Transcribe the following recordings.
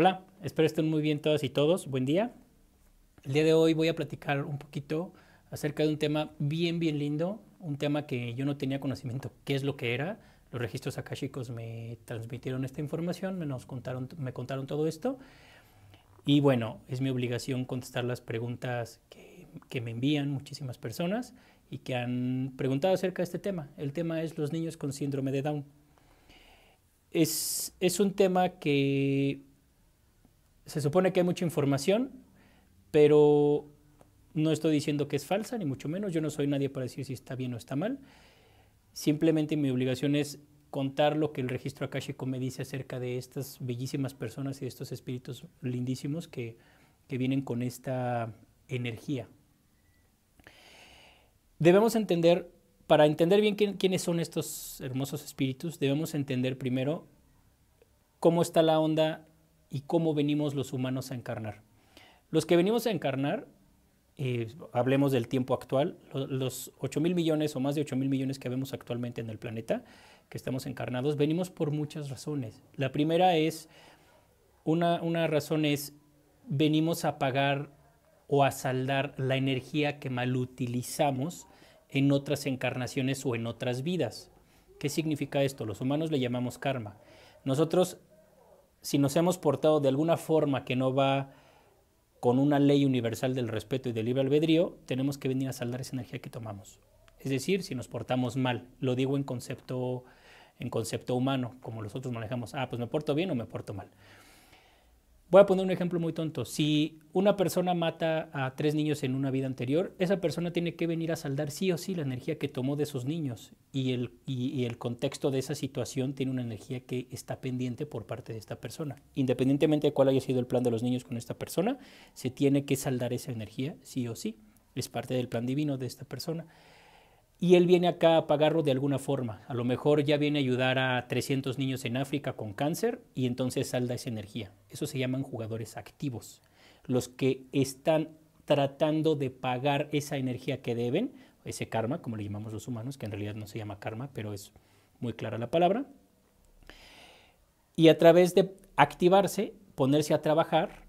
Hola, espero estén muy bien todas y todos. Buen día. El día de hoy voy a platicar un poquito acerca de un tema bien, bien lindo, un tema que yo no tenía conocimiento qué es lo que era. Los registros akashicos me transmitieron esta información, me, contaron, me contaron todo esto. Y bueno, es mi obligación contestar las preguntas que, me envían muchísimas personas y que han preguntado acerca de este tema. El tema es los niños con síndrome de Down. Es, es, un tema que se supone que hay mucha información, pero no estoy diciendo que es falsa, ni mucho menos. Yo no soy nadie para decir si está bien o está mal. Simplemente mi obligación es contar lo que el registro Akashico me dice acerca de estas bellísimas personas y de estos espíritus lindísimos que, vienen con esta energía. Debemos entender, para entender bien quiénes son estos hermosos espíritus, debemos entender primero cómo está la onda y cómo venimos los humanos a encarnar. Los que venimos a encarnar, eh, hablemos del tiempo actual, los 8 mil millones o más de 8 mil millones que vemos actualmente en el planeta, que estamos encarnados, venimos por muchas razones. La primera es, una, una razón es, venimos a pagar o a saldar la energía que mal utilizamos en otras encarnaciones o en otras vidas. ¿Qué significa esto? Los humanos le llamamos karma. Nosotros si nos hemos portado de alguna forma que no va con una ley universal del respeto y del libre albedrío, tenemos que venir a saldar esa energía que tomamos. Es decir, si nos portamos mal, lo digo en concepto, en concepto humano, como nosotros manejamos, ah, pues me porto bien o me porto mal. Voy a poner un ejemplo muy tonto. Si una persona mata a tres niños en una vida anterior, esa persona tiene que venir a saldar sí o sí la energía que tomó de esos niños y el, el contexto de esa situación tiene una energía que está pendiente por parte de esta persona. Independientemente de cuál haya sido el plan de los niños con esta persona, se tiene que saldar esa energía sí o sí. Es parte del plan divino de esta persona y él viene acá a pagarlo de alguna forma. A lo mejor ya viene a ayudar a 300 niños en África con cáncer y entonces salda esa energía. Eso se llaman jugadores activos, los que están tratando de pagar esa energía que deben, ese karma, como le llamamos los humanos, que en realidad no se llama karma, pero es muy clara la palabra. Y a través de activarse, ponerse a trabajar,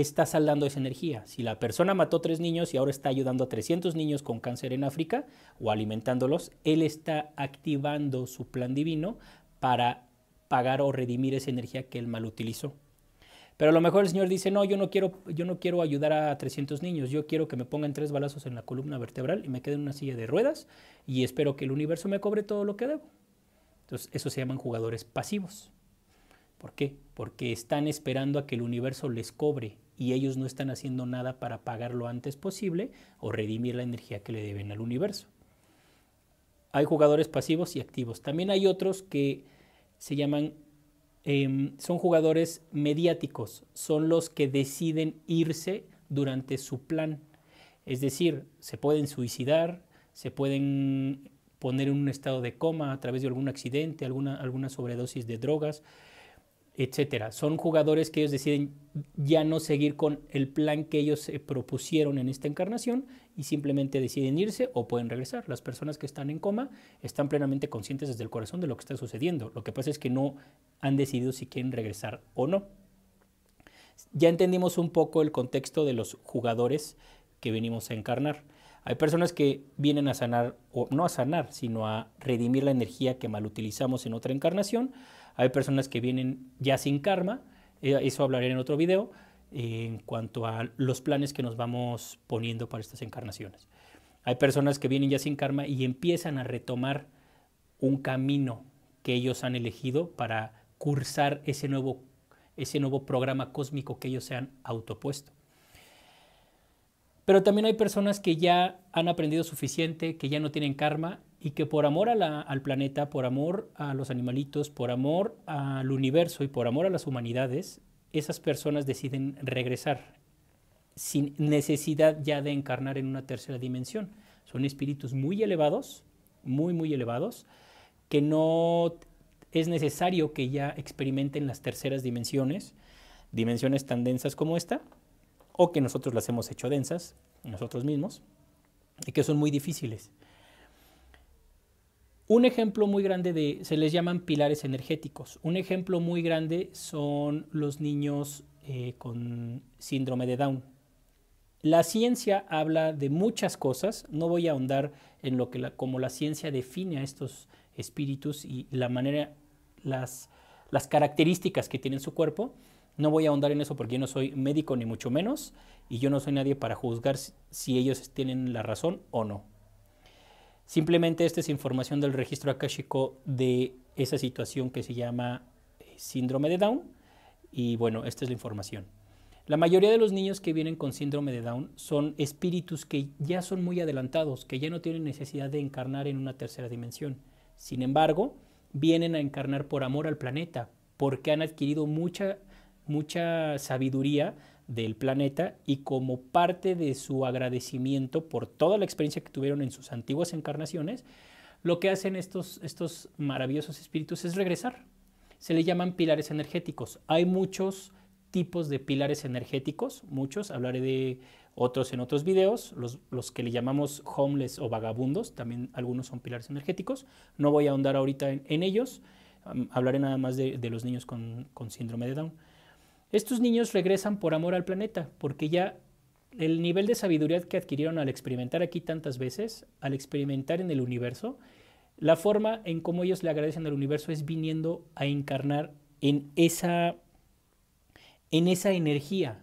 está saldando esa energía. Si la persona mató tres niños y ahora está ayudando a 300 niños con cáncer en África o alimentándolos, él está activando su plan divino para pagar o redimir esa energía que él mal utilizó. Pero a lo mejor el Señor dice, no, yo no quiero, yo no quiero ayudar a 300 niños, yo quiero que me pongan tres balazos en la columna vertebral y me quede en una silla de ruedas y espero que el universo me cobre todo lo que debo. Entonces, eso se llaman jugadores pasivos. ¿Por qué? Porque están esperando a que el universo les cobre y ellos no están haciendo nada para pagar lo antes posible o redimir la energía que le deben al universo. Hay jugadores pasivos y activos. También hay otros que se llaman, em, son jugadores mediáticos, son los que deciden irse durante su plan. Es decir, se pueden suicidar, se pueden poner en un estado de coma a través de algún accidente, alguna, alguna sobredosis de drogas, etcétera. Son jugadores que ellos deciden ya no seguir con el plan que ellos se propusieron en esta encarnación y simplemente deciden irse o pueden regresar. Las personas que están en coma están plenamente conscientes desde el corazón de lo que está sucediendo. Lo que pasa es que no han decidido si quieren regresar o no. Ya entendimos un poco el contexto de los jugadores que venimos a encarnar. Hay personas que vienen a sanar, o no a sanar, sino a redimir la energía que mal utilizamos en otra encarnación. Hay personas que vienen ya sin karma, eh, eso hablaré en otro video, en cuanto a los planes que nos vamos poniendo para estas encarnaciones. Hay personas que vienen ya sin karma y empiezan a retomar un camino que ellos han elegido para cursar ese nuevo, ese nuevo programa cósmico que ellos se han autopuesto. Pero también hay personas que ya han aprendido suficiente, que ya no tienen karma y que por amor al planeta, por amor a los animalitos, por amor al universo y por amor a las humanidades, esas personas deciden regresar sin necesidad ya de encarnar en una tercera dimensión. Son espíritus muy elevados, muy, muy elevados, que no es necesario que ya experimenten las terceras dimensiones, dimensiones tan densas como esta, o que nosotros las hemos hecho densas, nosotros mismos, y que son muy difíciles. Un ejemplo muy grande de, se les llaman pilares energéticos. Un ejemplo muy grande son los niños eh, con síndrome de Down. La ciencia habla de muchas cosas, no voy a ahondar en lo que la, como la ciencia define a estos espíritus y la manera, las, las características que tienen su cuerpo, no voy a ahondar en eso porque yo no soy médico ni mucho menos y yo no soy nadie para juzgar si ellos tienen la razón o no. Simplemente esta es información del registro akáshico de esa situación que se llama eh, síndrome de Down y bueno, esta es la información. La mayoría de los niños que vienen con síndrome de Down son espíritus que ya son muy adelantados, que ya no tienen necesidad de encarnar en una tercera dimensión. Sin embargo, vienen a encarnar por amor al planeta, porque han adquirido mucha mucha sabiduría del planeta y como parte de su agradecimiento por toda la experiencia que tuvieron en sus antiguas encarnaciones, lo que hacen estos, estos maravillosos espíritus es regresar. Se le llaman pilares energéticos. Hay muchos tipos de pilares energéticos, muchos, hablaré de otros en otros videos, los, que le llamamos homeless o vagabundos, también algunos son pilares energéticos, no voy a ahondar ahorita en, ellos, hablaré nada más de, los niños con síndrome de Down. Estos niños regresan por amor al planeta, porque ya el nivel de sabiduría que adquirieron al experimentar aquí tantas veces, al experimentar en el universo, la forma en cómo ellos le agradecen al universo es viniendo a encarnar en esa, en esa energía.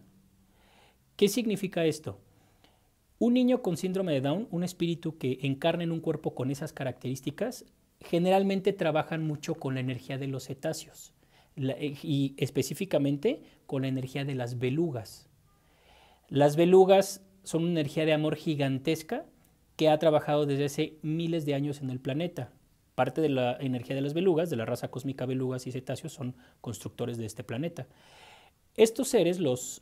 ¿Qué significa esto? Un niño con síndrome de Down, un espíritu que encarna en un cuerpo con esas características, generalmente trabajan mucho con la energía de los cetáceos. Eh, y específicamente con la energía de las belugas. Las belugas son una energía de amor gigantesca que ha trabajado desde hace miles de años en el planeta. Parte de la energía de las belugas, de la raza cósmica belugas y cetáceos, son constructores de este planeta. Estos seres, los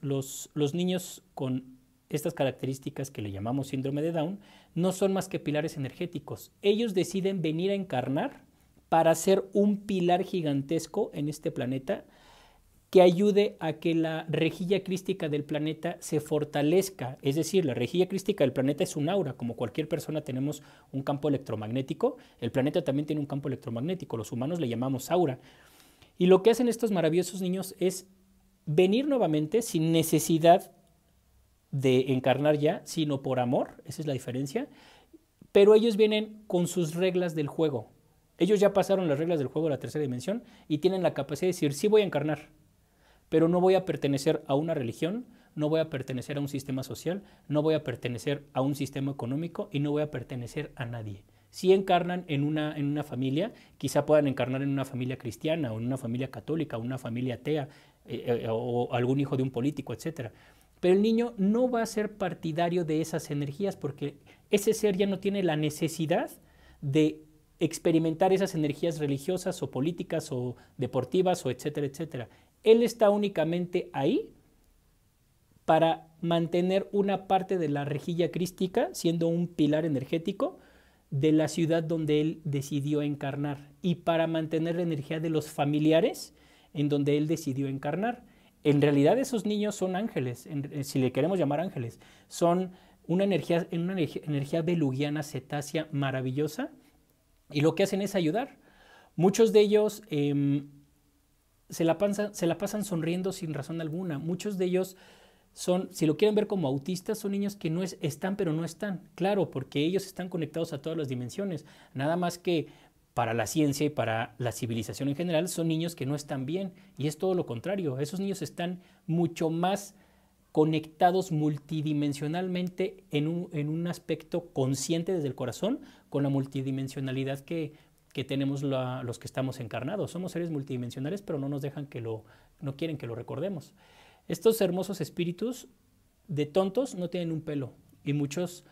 niños con estas características que le llamamos síndrome de Down, no son más que pilares energéticos. Ellos deciden venir a encarnar para ser un pilar gigantesco en este planeta que ayude a que la rejilla crística del planeta se fortalezca. Es decir, la rejilla crística del planeta es un aura, como cualquier persona tenemos un campo electromagnético, el planeta también tiene un campo electromagnético, los humanos le llamamos aura. Y lo que hacen estos maravillosos niños es venir nuevamente sin necesidad de encarnar ya, sino por amor, esa es la diferencia, pero ellos vienen con sus reglas del juego, ellos ya pasaron las reglas del juego de la tercera dimensión y tienen la capacidad de decir, sí voy a encarnar, pero no voy a pertenecer a una religión, no voy a pertenecer a un sistema social, no voy a pertenecer a un sistema económico y no voy a pertenecer a nadie. Si encarnan en una, en una familia, quizá puedan encarnar en una familia cristiana o en una familia católica o una familia atea eh, eh, eh, o algún hijo de un político, etc. Pero el niño no va a ser partidario de esas energías porque ese ser ya no tiene la necesidad de experimentar esas energías religiosas o políticas o deportivas o etcétera, etcétera. Él está únicamente ahí para mantener una parte de la rejilla crística, siendo un pilar energético de la ciudad donde él decidió encarnar y para mantener la energía de los familiares en donde él decidió encarnar. En realidad esos niños son ángeles, eh, si le queremos llamar ángeles, son una energía, una energía belugiana cetácea maravillosa y lo que hacen es ayudar. Muchos de ellos em, se, la se la pasan sonriendo sin razón alguna. Muchos de ellos son, si lo quieren ver como autistas, son niños que no están pero no están. Claro, porque ellos están conectados a todas las dimensiones. Nada más que para la ciencia y para la civilización en general son niños que no están bien. Y es todo lo contrario. Esos niños están mucho más conectados multidimensionalmente en un, aspecto consciente desde el corazón con la multidimensionalidad que, tenemos los que estamos encarnados. Somos seres multidimensionales, pero no nos dejan que lo, no quieren que lo recordemos. Estos hermosos espíritus de tontos no tienen un pelo y muchos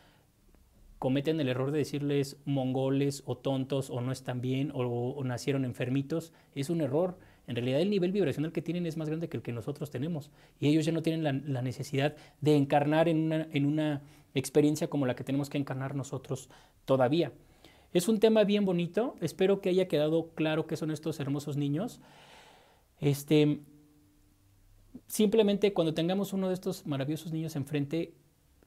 cometen el error de decirles mongoles o tontos o no están bien o nacieron enfermitos. Es un error en realidad el nivel vibracional que tienen es más grande que el que nosotros tenemos y ellos ya no tienen la, necesidad de encarnar en una, en una experiencia como la que tenemos que encarnar nosotros todavía. Es un tema bien bonito, espero que haya quedado claro qué son estos hermosos niños. Este, simplemente cuando tengamos uno de estos maravillosos niños enfrente,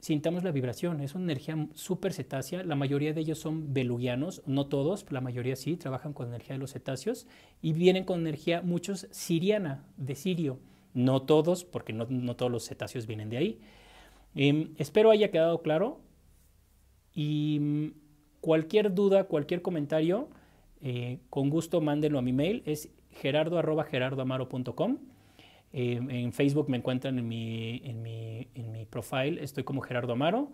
sintamos la vibración. Es una energía súper cetácea. La mayoría de ellos son belugianos, no todos, la mayoría sí, trabajan con energía de los cetáceos y vienen con energía, muchos, siriana, de Sirio. No todos, porque no, todos los cetáceos vienen de ahí. Em, espero haya quedado claro y mm, cualquier duda, cualquier comentario, eh, con gusto mándenlo a mi mail, es gerardo.amaro.com Em, en Facebook me encuentran en mi, en, mi, en mi profile, estoy como Gerardo Amaro.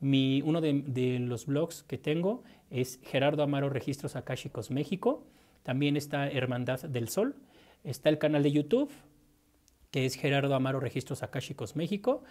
Mi, uno de, los blogs que tengo es Gerardo Amaro Registros Akáshicos México. También está Hermandad del Sol. Está el canal de YouTube, que es Gerardo Amaro Registros Akáshicos México.